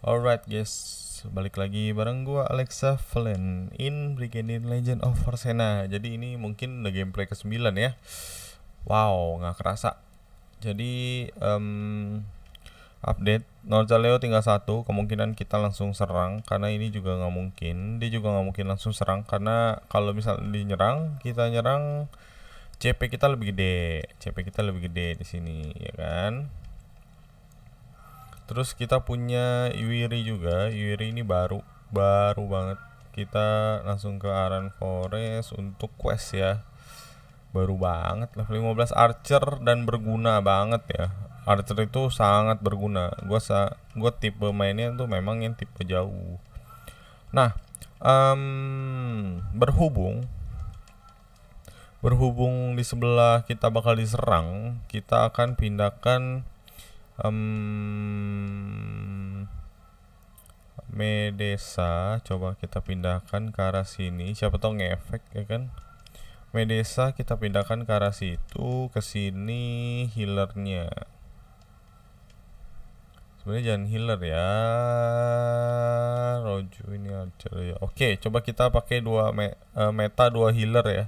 Alright guys, balik lagi bareng gua Alexa Valen in Brigandine Legend of Forsena. Jadi ini mungkin the gameplay ke-9 ya. Wow, nggak kerasa. Jadi um, update Norja Leo tinggal satu, kemungkinan kita langsung serang karena ini juga nggak mungkin. Dia juga nggak mungkin langsung serang karena kalau misalnya dinyerang, kita nyerang CP kita lebih gede. CP kita lebih gede di sini, ya kan? terus kita punya Iwiri juga Iwiri ini baru baru banget kita langsung ke Aran Forest untuk quest ya baru banget level 15 archer dan berguna banget ya archer itu sangat berguna gua sa gua tipe mainnya tuh memang yang tipe jauh nah um, berhubung berhubung di sebelah kita bakal diserang kita akan pindahkan um, Medesa coba kita pindahkan ke arah sini siapa tahu ngefek ya kan Medesa kita pindahkan ke arah situ ke sini healernya sebenarnya jangan healer ya Roju ini aja ya oke coba kita pakai dua me uh, meta dua healer ya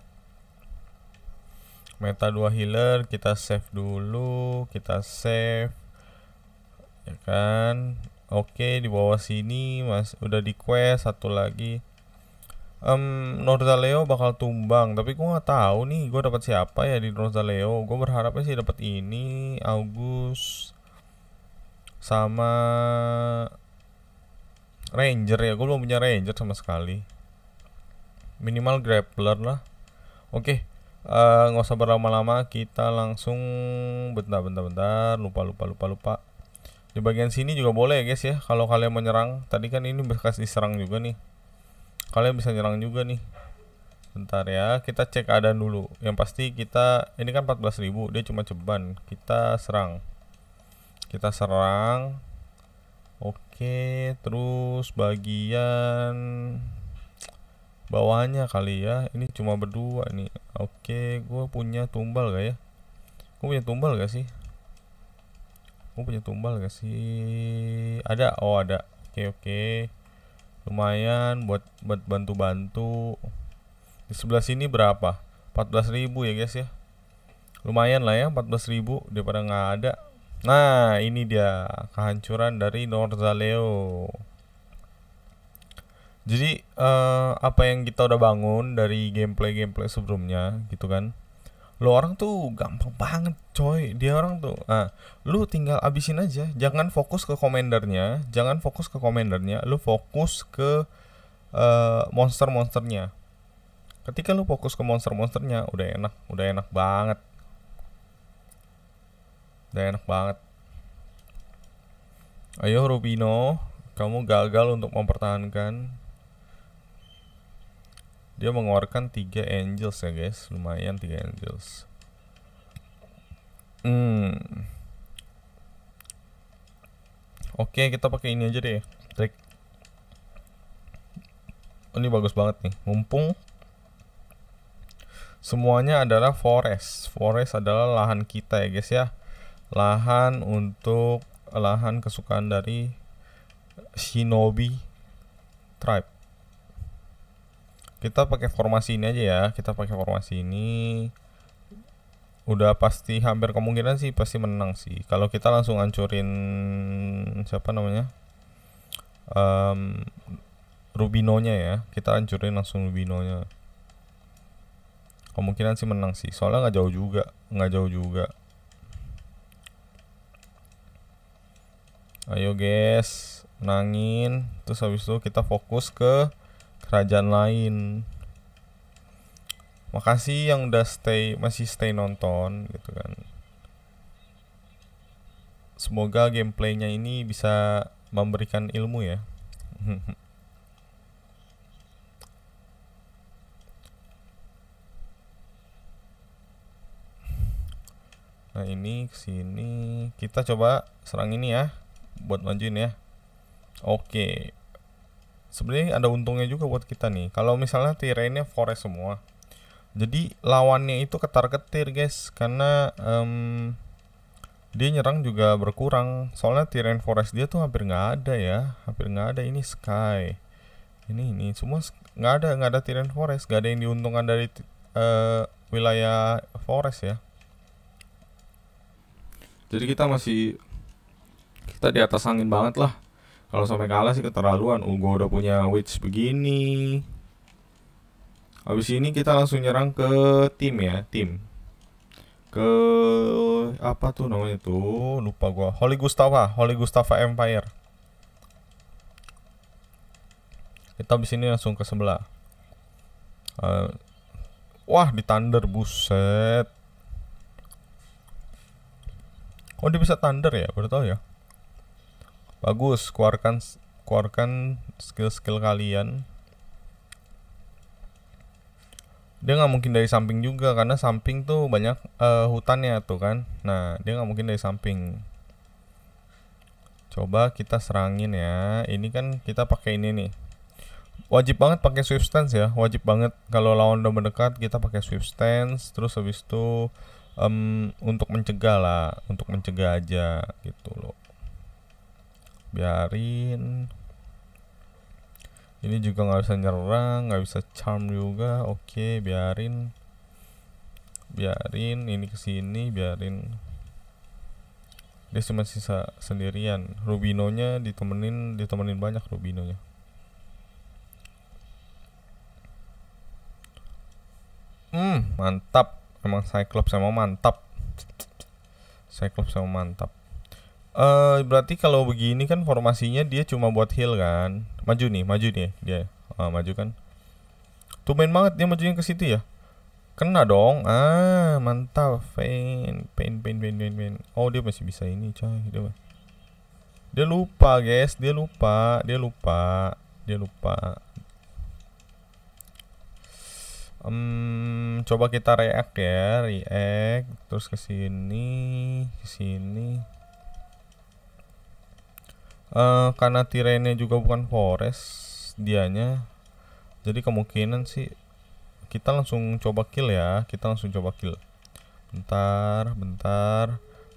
meta dua healer kita save dulu kita save ya kan oke di bawah sini mas udah di quest satu lagi um, Norzaleo bakal tumbang tapi gue nggak tahu nih gue dapat siapa ya di Norzaleo gue berharapnya sih dapat ini August sama Ranger ya gue belum punya Ranger sama sekali minimal grappler lah oke okay eh, nggak uh, usah berlama-lama kita langsung bentar bentar bentar lupa lupa lupa lupa di bagian sini juga boleh ya guys ya kalau kalian menyerang tadi kan ini bekas diserang juga nih kalian bisa nyerang juga nih bentar ya kita cek keadaan dulu yang pasti kita ini kan 14.000 dia cuma ceban kita serang kita serang oke terus bagian bawahnya kali ya ini cuma berdua nih oke gue punya tumbal gak ya gue punya tumbal gak sih kamu punya tumbal gak sih ada oh ada oke okay, oke okay. lumayan buat buat bantu bantu di sebelah sini berapa ribu ya guys ya lumayan lah ya ribu daripada nggak ada nah ini dia kehancuran dari Norzaleo jadi uh, apa yang kita udah bangun dari gameplay gameplay sebelumnya gitu kan lo orang tuh gampang banget coy dia orang tuh ah lu tinggal abisin aja jangan fokus ke komendernya jangan fokus ke komendernya lu fokus ke uh, eh, monster monsternya ketika lu fokus ke monster monsternya udah enak udah enak banget udah enak banget ayo Rubino kamu gagal untuk mempertahankan dia mengeluarkan tiga angels ya guys lumayan tiga angels hmm oke okay, kita pakai ini aja deh trik oh, ini bagus banget nih mumpung semuanya adalah forest forest adalah lahan kita ya guys ya lahan untuk lahan kesukaan dari shinobi tribe kita pakai formasi ini aja ya kita pakai formasi ini udah pasti hampir kemungkinan sih pasti menang sih kalau kita langsung hancurin siapa namanya um, Rubinonya ya kita hancurin langsung Rubinonya kemungkinan sih menang sih soalnya nggak jauh juga nggak jauh juga ayo guys nangin terus habis itu kita fokus ke kerajaan lain makasih yang udah stay masih stay nonton gitu kan semoga gameplaynya ini bisa memberikan ilmu ya nah ini kesini kita coba serang ini ya buat lanjutin ya oke sebenarnya ada untungnya juga buat kita nih. Kalau misalnya tirainya forest semua, jadi lawannya itu ketar ketir guys karena um, dia nyerang juga berkurang soalnya tirain Forest dia tuh hampir nggak ada ya hampir nggak ada ini Sky ini ini semua nggak ada nggak ada tirain Forest nggak ada yang diuntungkan dari uh, wilayah Forest ya jadi kita masih kita di atas angin banget lah kalau sampai kalah sih keterlaluan Ungo uh, udah punya witch begini habis ini kita langsung nyerang ke tim ya tim ke apa tuh namanya tuh lupa gua Holy Gustava Holy Gustava Empire kita di ini langsung ke sebelah uh, wah di thunder buset oh dia bisa thunder ya baru tahu ya bagus keluarkan keluarkan skill-skill kalian dia nggak mungkin dari samping juga karena samping tuh banyak uh, hutannya tuh kan nah dia nggak mungkin dari samping coba kita serangin ya ini kan kita pakai ini nih wajib banget pakai swift stance ya wajib banget kalau lawan udah mendekat kita pakai swift stance terus habis itu um, untuk mencegah lah untuk mencegah aja gitu loh biarin ini juga nggak bisa nyerang nggak bisa charm juga oke biarin biarin ini kesini biarin dia cuma sisa sendirian Rubinonya ditemenin ditemenin banyak Rubinonya hmm mantap emang Cyclops emang mantap Cyclops emang mantap Uh, berarti kalau begini kan formasinya dia cuma buat heal kan. Maju nih, maju nih dia. Uh, maju kan. tuh main banget dia majuin ke situ ya. Kena dong. Ah, mantap. Pain, pain, pain, pain, pain, pain. Oh, dia masih bisa ini, coy. Dia, dia lupa, guys. Dia lupa, dia lupa, dia lupa. Um, coba kita react ya, react terus ke sini, ke sini uh, karena tirainya juga bukan forest dianya jadi kemungkinan sih kita langsung coba kill ya kita langsung coba kill bentar bentar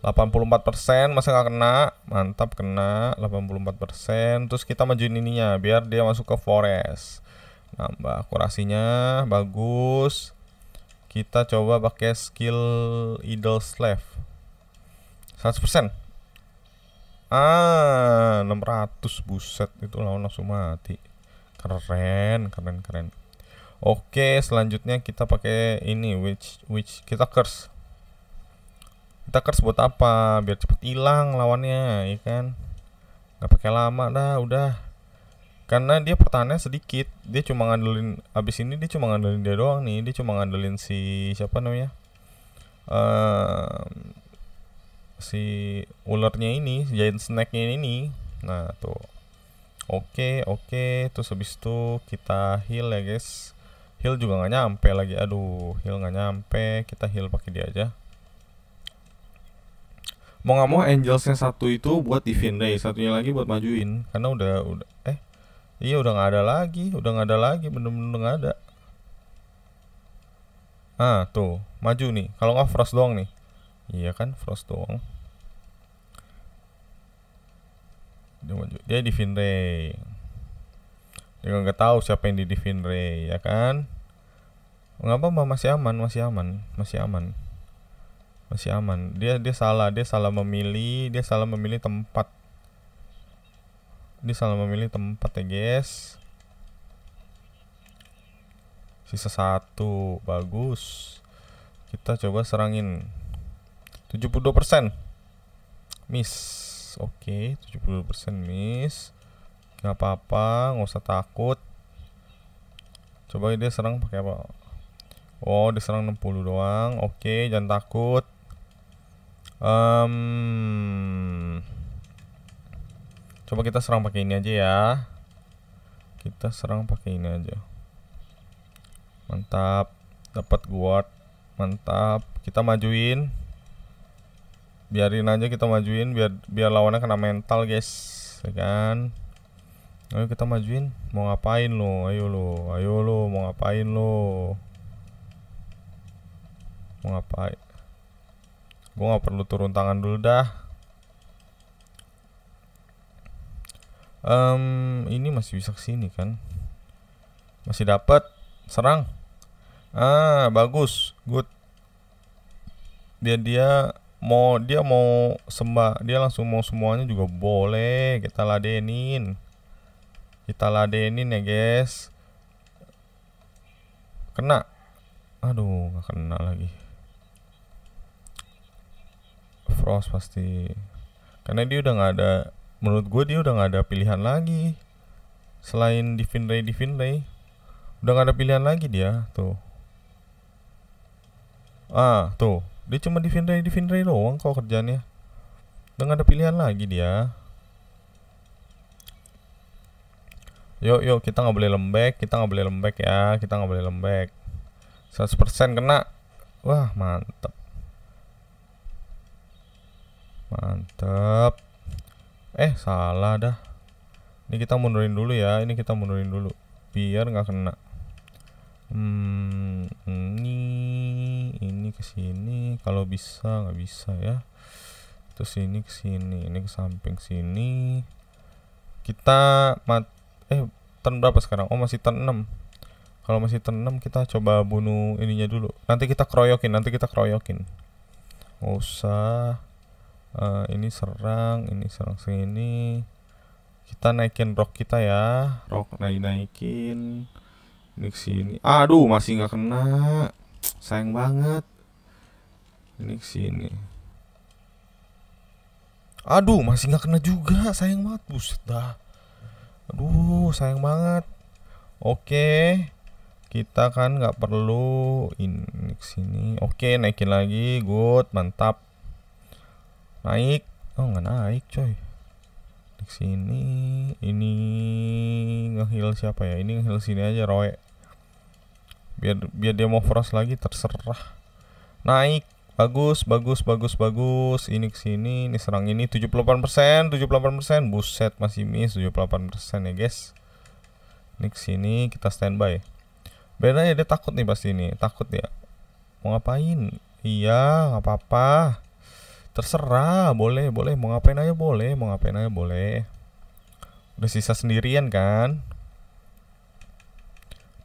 84% masih gak kena mantap kena 84% terus kita majuin ininya biar dia masuk ke forest nambah akurasinya bagus kita coba pakai skill idle slave 100% ah 600 buset itu lawan langsung mati keren keren keren oke selanjutnya kita pakai ini which which kita curse kita curse buat apa biar cepet hilang lawannya ya kan Gak pakai lama dah udah karena dia pertahanannya sedikit dia cuma ngandelin abis ini dia cuma ngandelin dia doang nih dia cuma ngandelin si siapa namanya uh, si ulernya ini si giant snacknya ini nah tuh oke okay, oke okay. terus habis itu kita heal ya guys heal juga nggak nyampe lagi aduh heal nggak nyampe kita heal pakai dia aja mau nggak mau angelsnya satu itu buat defend deh. satunya lagi buat majuin karena udah udah eh iya udah nggak ada lagi udah nggak ada lagi bener-bener nggak ada ah tuh maju nih kalau nggak frost doang nih iya kan frost doang dia di Finray dia nggak tahu siapa yang di di Finray ya kan mengapa masih aman masih aman masih aman masih aman dia dia salah dia salah memilih dia salah memilih tempat dia salah memilih tempat ya guys sisa satu bagus kita coba serangin 72% miss oke okay, 70% miss nggak apa-apa nggak usah takut coba dia serang pakai apa oh diserang serang 60 doang oke okay, jangan takut um, coba kita serang pakai ini aja ya kita serang pakai ini aja mantap dapat guard mantap kita majuin biarin aja kita majuin biar biar lawannya kena mental guys ya kan ayo kita majuin mau ngapain lo ayo lo ayo lo mau ngapain lo mau ngapain gua nggak perlu turun tangan dulu dah um, ini masih bisa kesini kan masih dapat serang ah bagus good biar dia mau dia mau sembah dia langsung mau semuanya juga boleh kita ladenin kita ladenin ya guys kena aduh gak kena lagi frost pasti karena dia udah nggak ada menurut gue dia udah nggak ada pilihan lagi selain di Ray di Ray udah nggak ada pilihan lagi dia tuh ah tuh dia cuma di Finray di Finray doang Kau kerjanya dan ada pilihan lagi dia yuk yuk kita nggak boleh lembek kita nggak boleh lembek ya kita nggak boleh lembek 100% kena wah mantap mantap eh salah dah ini kita mundurin dulu ya ini kita mundurin dulu biar nggak kena hmm, ini ini ke sini kalau bisa nggak bisa ya terus ini ke sini ini ke samping sini kita mat eh turn berapa sekarang oh masih turn 6 kalau masih turn 6 kita coba bunuh ininya dulu nanti kita kroyokin, nanti kita kroyokin. nggak usah uh, ini serang ini serang sini kita naikin rock kita ya rock naik naikin ini aduh masih nggak kena sayang banget ini aduh masih nggak kena juga sayang banget buset dah aduh sayang banget oke kita kan nggak perlu ini oke naikin lagi good mantap naik oh nggak naik coy nix ini, ini ngehil siapa ya ini ngehil sini aja roe biar biar dia mau frost lagi terserah naik bagus bagus bagus bagus ini ke sini ini serang ini 78% 78% buset masih miss 78% ya guys ini ke sini kita standby Beda ya dia takut nih pasti ini takut ya mau ngapain iya nggak apa-apa terserah boleh boleh mau ngapain aja boleh mau ngapain aja boleh udah sisa sendirian kan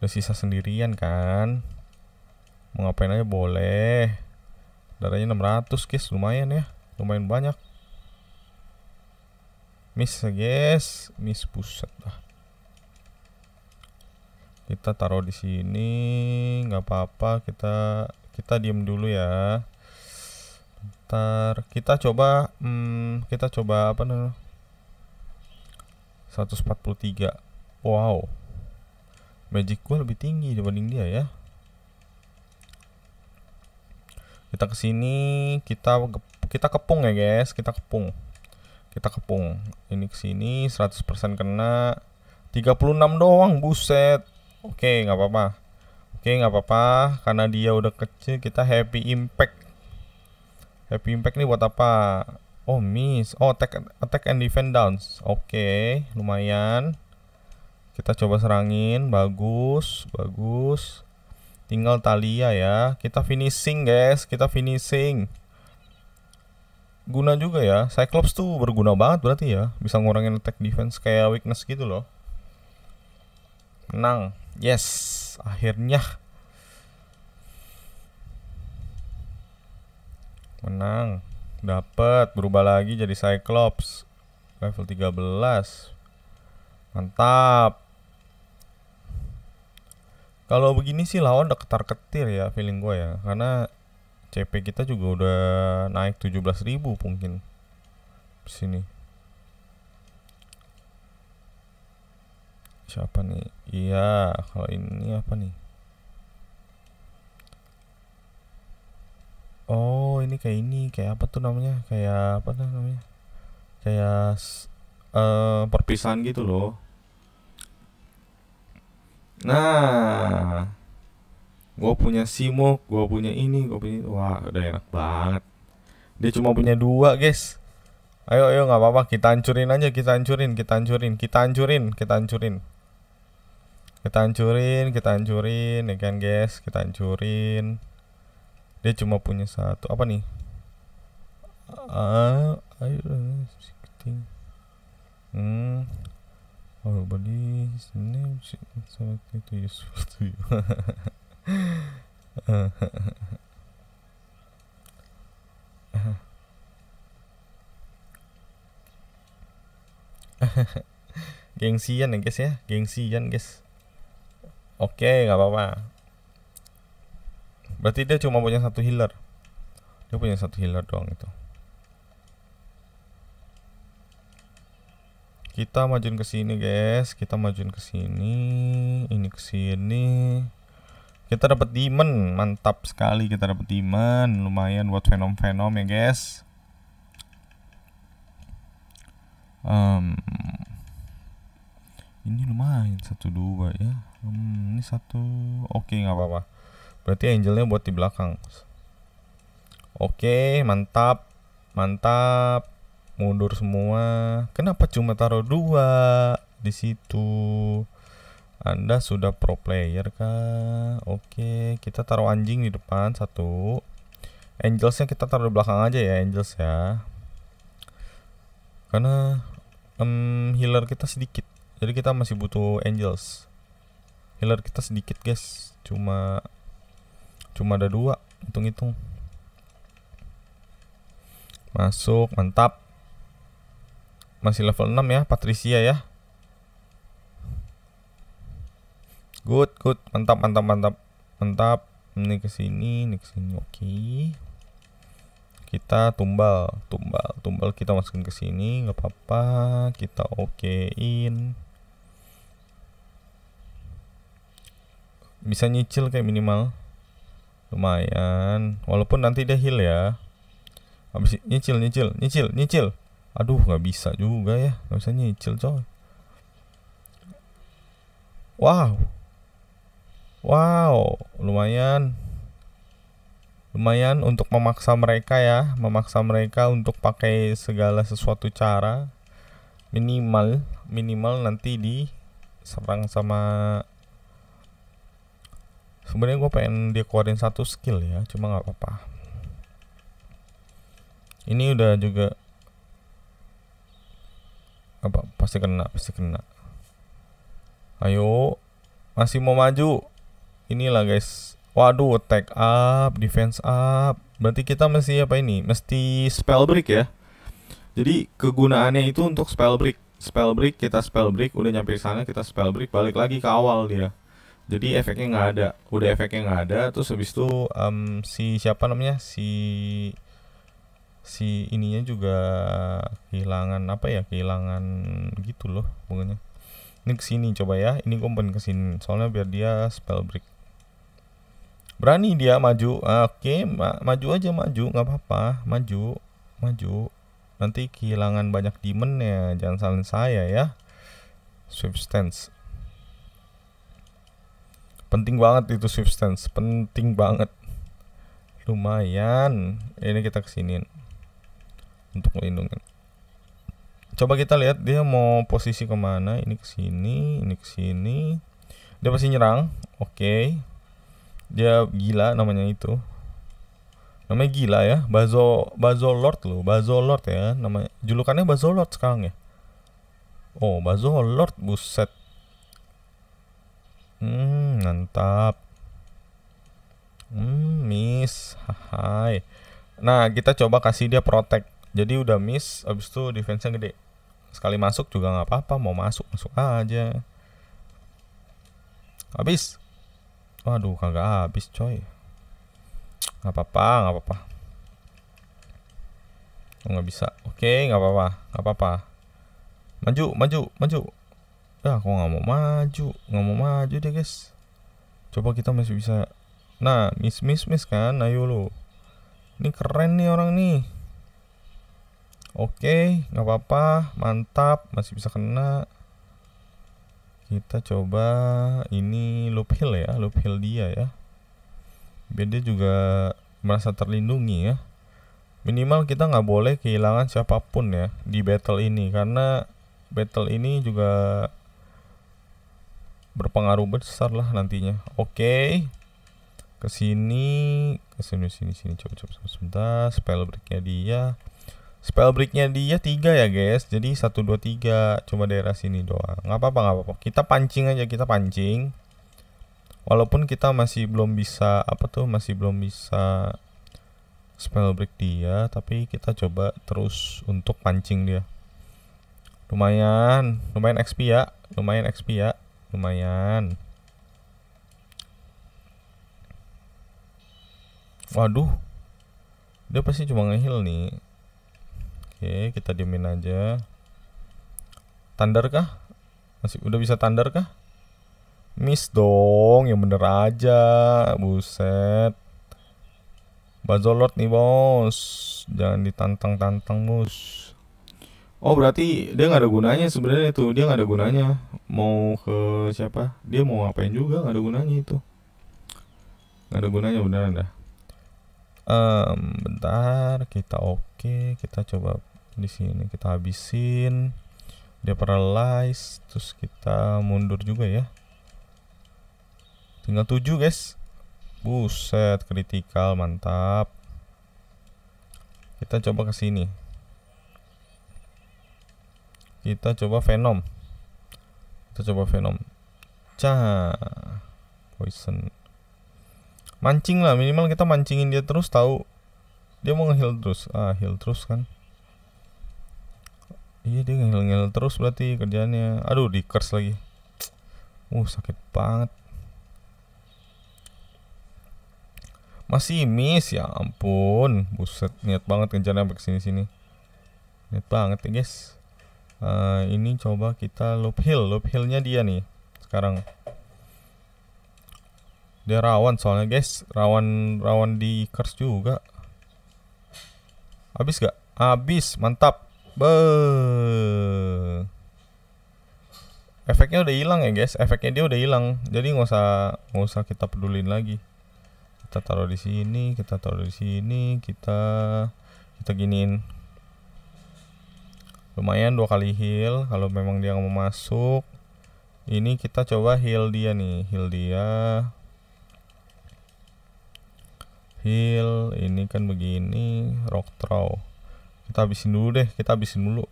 udah sisa sendirian kan mau ngapain aja boleh darahnya 600 guys lumayan ya lumayan banyak miss guys miss pusat lah kita taruh di sini nggak apa-apa kita kita diem dulu ya ntar kita coba hmm, kita coba apa namanya 143 wow magic gue lebih tinggi dibanding dia ya kita kesini kita kita kepung ya guys kita kepung kita kepung ini kesini 100% kena 36 doang buset oke okay, nggak apa-apa oke okay, nggak apa-apa karena dia udah kecil kita happy impact happy impact nih buat apa oh miss oh attack attack and defend downs oke okay, lumayan kita coba serangin bagus bagus tinggal Talia ya kita finishing guys kita finishing guna juga ya Cyclops tuh berguna banget berarti ya bisa ngurangin attack defense kayak weakness gitu loh menang yes akhirnya menang dapat berubah lagi jadi Cyclops level 13 mantap kalau begini sih lawan udah ketar-ketir ya feeling gue ya. Karena CP kita juga udah naik 17 ribu mungkin. Sini. Siapa nih? Iya, kalau ini apa nih? Oh, ini kayak ini, kayak apa tuh namanya? Kayak apa tuh namanya? Kayak uh, perpisahan gitu loh. Nah, gue punya Simo, gue punya ini, gue punya ini. Wah, udah enak banget. Dia cuma punya dua, guys. Ayo, ayo, nggak apa-apa. Kita hancurin aja, kita hancurin, kita hancurin, kita hancurin, kita hancurin. Kita hancurin, kita hancurin, ya kan, guys? Kita hancurin. Dia cuma punya satu. Apa nih? Ah, uh, ayo, Hmm. Everybody his name something to useful to you. gengsian ya guys ya gengsian guys oke okay, nggak apa-apa berarti dia cuma punya satu healer dia punya satu healer doang itu kita majuin ke sini guys kita majuin ke sini ini ke sini kita dapat diamond mantap sekali kita dapat diamond lumayan buat venom venom ya guys um, ini lumayan satu dua ya um, ini satu oke okay, nggak apa-apa berarti angelnya buat di belakang oke okay, mantap mantap mundur semua kenapa cuma taruh dua di situ anda sudah pro player kah oke kita taruh anjing di depan satu angelsnya kita taruh di belakang aja ya angels ya karena um, healer kita sedikit jadi kita masih butuh angels healer kita sedikit guys cuma cuma ada dua hitung-hitung masuk mantap masih level 6 ya Patricia ya good good mantap mantap mantap mantap ini ke sini ini ke sini oke okay. kita tumbal tumbal tumbal kita masukin ke sini nggak apa-apa kita okein bisa nyicil kayak minimal lumayan walaupun nanti dia heal ya habis nyicil nyicil nyicil nyicil Aduh nggak bisa juga ya Nggak bisa nyicil coy Wow Wow Lumayan Lumayan untuk memaksa mereka ya Memaksa mereka untuk pakai segala sesuatu cara Minimal Minimal nanti di Serang sama Sebenarnya gue pengen dia keluarin satu skill ya Cuma nggak apa-apa Ini udah juga apa pasti kena pasti kena ayo masih mau maju inilah guys waduh attack up defense up berarti kita mesti apa ini mesti spell break ya jadi kegunaannya itu untuk spell break spell break kita spell break udah nyampe sana kita spell break balik lagi ke awal dia jadi efeknya nggak ada udah efeknya nggak ada terus habis itu um, si siapa namanya si si ininya juga kehilangan apa ya kehilangan gitu loh pokoknya ini kesini coba ya ini kompen kesini soalnya biar dia spell break berani dia maju ah, oke okay. Ma maju aja maju nggak apa-apa maju maju nanti kehilangan banyak demon ya jangan salin saya ya substance penting banget itu substance penting banget lumayan ini kita kesinin untuk melindungi coba kita lihat dia mau posisi kemana ini ke sini ini ke sini dia pasti nyerang oke okay. dia gila namanya itu namanya gila ya bazo bazo lord loh bazo lord ya Nama, julukannya bazo lord sekarang ya oh bazo lord buset hmm mantap hmm miss hai nah kita coba kasih dia protect jadi udah miss abis itu defense-nya gede sekali masuk juga nggak apa-apa mau masuk masuk aja habis waduh kagak habis coy nggak apa-apa nggak apa-apa oh, nggak bisa oke nggak apa-apa nggak apa-apa maju maju maju ya aku nggak mau maju nggak mau maju deh guys coba kita masih bisa nah miss miss miss kan ayo lo ini keren nih orang nih Oke, nggak apa-apa, mantap, masih bisa kena. Kita coba ini loop hill ya, loop hill dia ya. Biar dia juga merasa terlindungi ya. Minimal kita nggak boleh kehilangan siapapun ya di battle ini karena battle ini juga berpengaruh besar lah nantinya. Oke. Ke kesini, ke sini sini sini coba coba sebentar, spell breaknya dia. Spell breaknya dia tiga ya guys Jadi satu dua tiga, Cuma daerah sini doang Gak apa-apa, gak apa-apa Kita pancing aja, kita pancing Walaupun kita masih belum bisa Apa tuh, masih belum bisa Spell break dia Tapi kita coba terus untuk pancing dia Lumayan Lumayan XP ya Lumayan XP ya Lumayan Waduh Dia pasti cuma ngehil nih Oke, kita diemin aja. Tandar kah? Masih udah bisa tandar kah? Miss dong, yang bener aja. Buset. Bazolot nih, Bos. Jangan ditantang-tantang, Bos. Oh, berarti dia nggak ada gunanya sebenarnya itu. Dia nggak ada gunanya. Mau ke siapa? Dia mau ngapain juga nggak ada gunanya itu. Nggak ada gunanya beneran dah um, bentar kita oke okay. kita coba di sini kita habisin dia paralyze terus kita mundur juga ya tinggal 7 guys buset kritikal mantap kita coba ke sini kita coba venom kita coba venom cah poison mancing lah minimal kita mancingin dia terus tahu dia mau ngeheal terus ah heal terus kan Iya dia ngel-ngel terus berarti kerjanya. Aduh di curse lagi. Uh sakit banget. Masih miss ya ampun. Buset niat banget kerjanya sampai sini sini. Niat banget ya guys. Uh, ini coba kita loop hill. Loop hillnya dia nih sekarang. Dia rawan soalnya guys. Rawan rawan di curse juga. Habis gak? Habis, mantap. Be. Efeknya udah hilang ya guys, efeknya dia udah hilang. Jadi nggak usah nggak usah kita pedulin lagi. Kita taruh di sini, kita taruh di sini, kita kita giniin. Lumayan dua kali heal kalau memang dia nggak mau masuk. Ini kita coba heal dia nih, heal dia. Heal ini kan begini, rock throw kita habisin dulu deh kita habisin dulu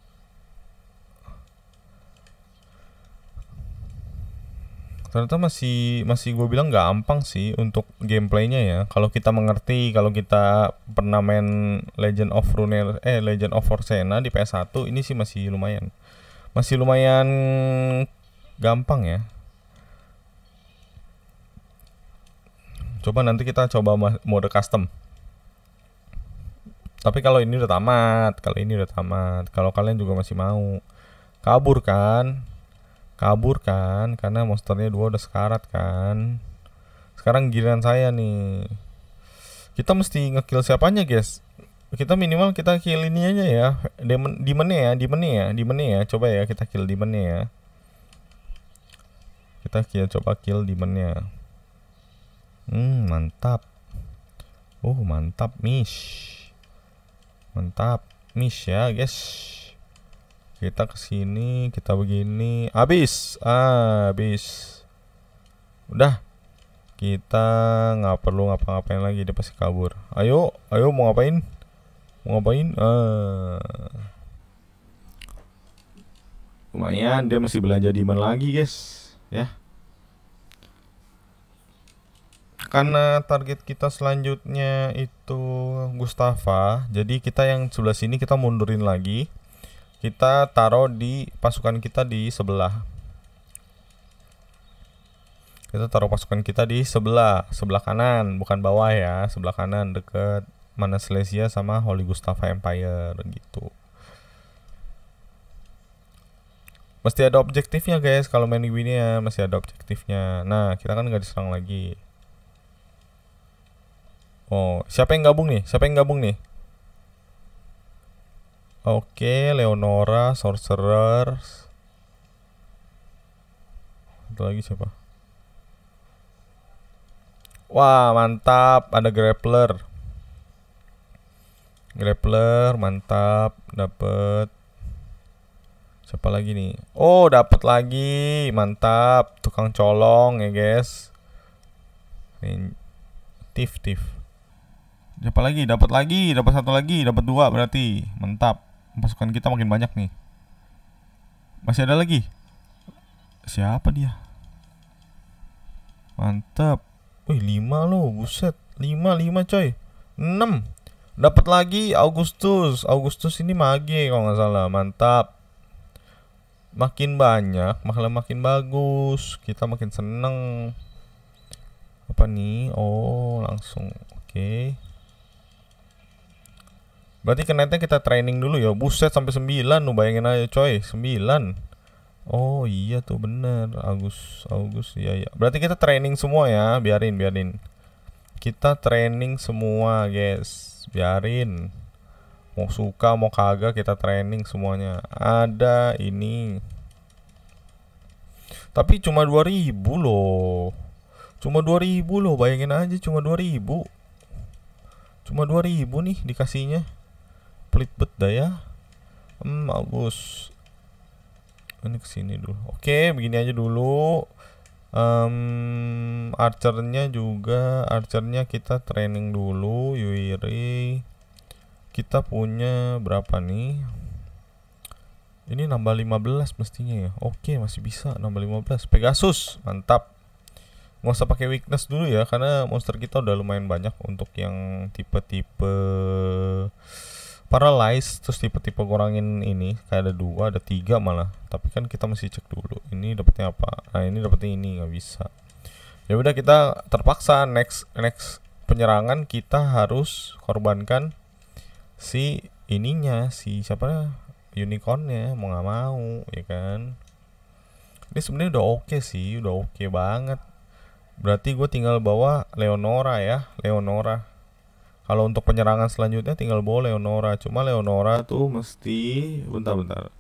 ternyata masih masih gue bilang gampang sih untuk gameplaynya ya kalau kita mengerti kalau kita pernah main Legend of Runer eh Legend of Forsena di PS1 ini sih masih lumayan masih lumayan gampang ya coba nanti kita coba mode custom tapi kalau ini udah tamat, kalau ini udah tamat, kalau kalian juga masih mau kabur kan? Kabur kan karena monsternya dua udah sekarat kan. Sekarang giliran saya nih. Kita mesti ngekill siapanya, guys? Kita minimal kita kill ini aja ya. Demon demonnya ya, demonnya ya, demonnya ya. Coba ya kita kill demonnya ya. Kita kill coba kill demonnya. Hmm, mantap. Oh, mantap, Mish mantap miss ya guys kita kesini kita begini habis habis udah kita nggak perlu ngapa-ngapain lagi dia pasti kabur ayo ayo mau ngapain mau ngapain uh. lumayan dia masih belanja di mana lagi guys ya karena target kita selanjutnya itu Gustafa jadi kita yang sebelah sini kita mundurin lagi kita taruh di pasukan kita di sebelah kita taruh pasukan kita di sebelah sebelah kanan bukan bawah ya sebelah kanan deket mana Silesia sama Holy Gustava Empire gitu mesti ada objektifnya guys kalau main ini ya masih ada objektifnya nah kita kan nggak diserang lagi Oh, siapa yang gabung nih? Siapa yang gabung nih? Oke, Leonora, Sorcerer. Satu lagi siapa? Wah, mantap. Ada grappler. Grappler, mantap. Dapet. siapa lagi nih oh dapat lagi mantap tukang colong ya guys ini tif tif Siapa lagi? Dapat lagi, dapat satu lagi, dapat dua berarti. Mantap. Pasukan kita makin banyak nih. Masih ada lagi. Siapa dia? Mantap. Wih, lima lo, buset. lima lima coy. enam. Dapat lagi Augustus, Augustus ini mage kalau nggak salah. Mantap. Makin banyak, makhluk makin bagus. Kita makin seneng. Apa nih? Oh, langsung. Oke. Okay. Berarti kenetnya kita training dulu ya. Buset sampai 9 lu bayangin aja coy, 9. Oh iya tuh bener Agus Agus iya ya. Berarti kita training semua ya, biarin biarin. Kita training semua, guys. Biarin. Mau suka mau kagak kita training semuanya. Ada ini. Tapi cuma 2000 loh. Cuma 2000 loh, bayangin aja cuma 2000. Cuma 2000 nih dikasihnya bet dah ya hmm bagus ini kesini dulu oke begini aja dulu um, archernya juga archernya kita training dulu yuri. kita punya berapa nih ini nambah 15 mestinya ya oke masih bisa nambah 15 Pegasus mantap nggak usah pakai weakness dulu ya karena monster kita udah lumayan banyak untuk yang tipe-tipe paralyze terus tipe-tipe kurangin ini kayak ada dua ada tiga malah tapi kan kita mesti cek dulu ini dapetnya apa nah ini dapetnya ini nggak bisa ya udah kita terpaksa next next penyerangan kita harus korbankan si ininya si siapa unicornnya mau nggak mau ya kan ini sebenarnya udah oke okay sih udah oke okay banget berarti gue tinggal bawa Leonora ya Leonora kalau untuk penyerangan selanjutnya tinggal bawa Leonora. Cuma Leonora tuh mesti bentar-bentar.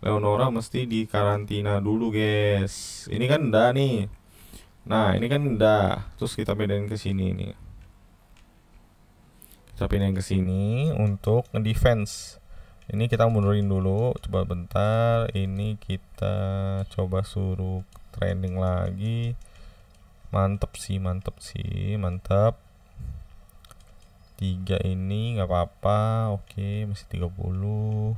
Leonora mesti di karantina dulu, guys. Ini kan udah nih. Nah, ini kan udah. Terus kita pindahin ke sini nih. Kita pindahin ke sini untuk defense. Ini kita mundurin dulu. Coba bentar. Ini kita coba suruh training lagi. Mantep sih, mantep sih, mantep tiga ini nggak apa-apa oke masih masih 30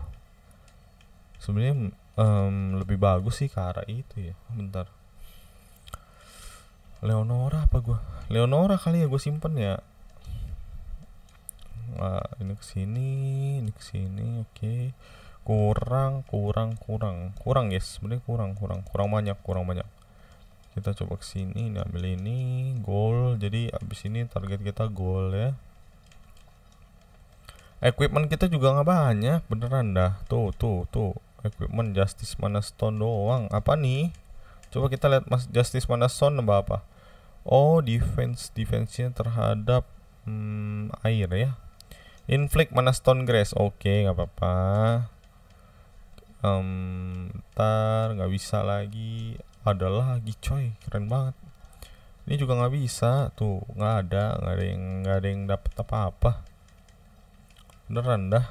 sebenarnya um, lebih bagus sih ke arah itu ya bentar Leonora apa gua Leonora kali ya gue simpen ya Wah, ini ke sini, ini ke sini, oke kurang kurang kurang kurang guys sebenarnya kurang kurang kurang banyak kurang banyak kita coba kesini ini ambil ini goal jadi abis ini target kita goal ya equipment kita juga nggak banyak beneran dah tuh tuh tuh equipment justice mana stone doang apa nih coba kita lihat mas justice mana stone nambah apa oh defense defense nya terhadap hmm, air ya inflict mana stone grass oke okay, nggak apa-apa um, ntar nggak bisa lagi ada lagi coy keren banget ini juga nggak bisa tuh nggak ada nggak ada yang nggak ada yang dapat apa-apa beneran dah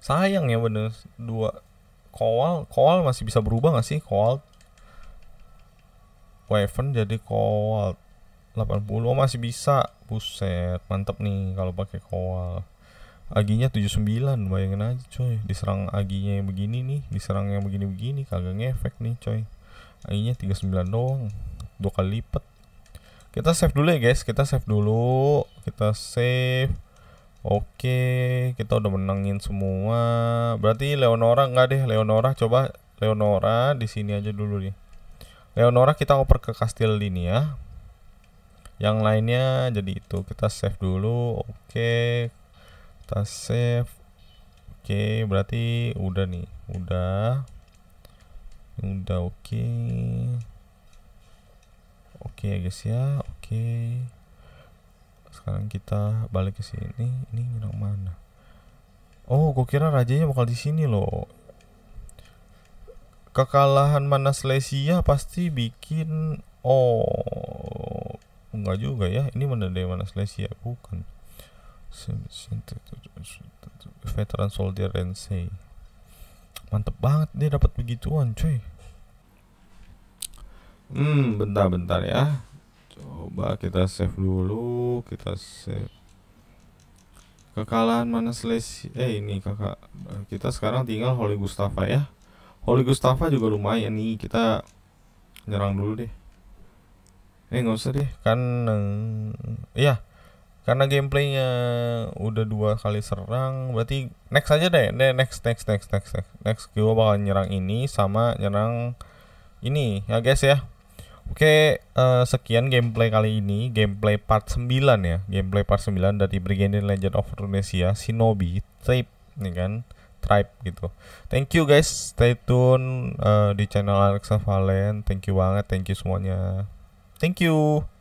sayang ya bener dua koal koal masih bisa berubah gak sih koal weapon jadi koal 80 oh masih bisa buset mantep nih kalau pakai koal aginya 79 bayangin aja coy diserang aginya yang begini nih diserang yang begini-begini kagak ngefek nih coy aginya 39 doang dua kali lipat kita save dulu ya guys kita save dulu kita save Oke, kita udah menangin semua. Berarti Leonora enggak deh, Leonora coba Leonora di sini aja dulu nih. Leonora kita oper ke kastil ini ya. Yang lainnya jadi itu kita save dulu. Oke. Kita save. Oke, berarti udah nih, udah. Udah oke. Oke okay, ya guys ya. Oke sekarang kita balik ke sini ini nyerang mana oh gue kira rajanya bakal di sini loh kekalahan mana Manaslesia pasti bikin oh enggak juga ya ini mana dari Manaslesia bukan veteran soldier Rensei mantep banget dia dapat begituan cuy hmm bentar-bentar ya coba kita save dulu kita save kekalahan mana selesai eh ini kakak kita sekarang tinggal Holy Gustafa ya Holy Gustafa juga lumayan nih kita nyerang dulu deh eh nggak usah deh kan iya karena gameplaynya udah dua kali serang berarti next aja deh deh next next next next next next gue bakal nyerang ini sama nyerang ini ya guys ya Oke, uh, sekian gameplay kali ini, gameplay part 9 ya. Gameplay part 9 dari Brigandine Legend of Indonesia Shinobi Tribe nih kan, Tribe gitu. Thank you guys, stay tune uh, di channel Alexa Valen. Thank you banget, thank you semuanya. Thank you.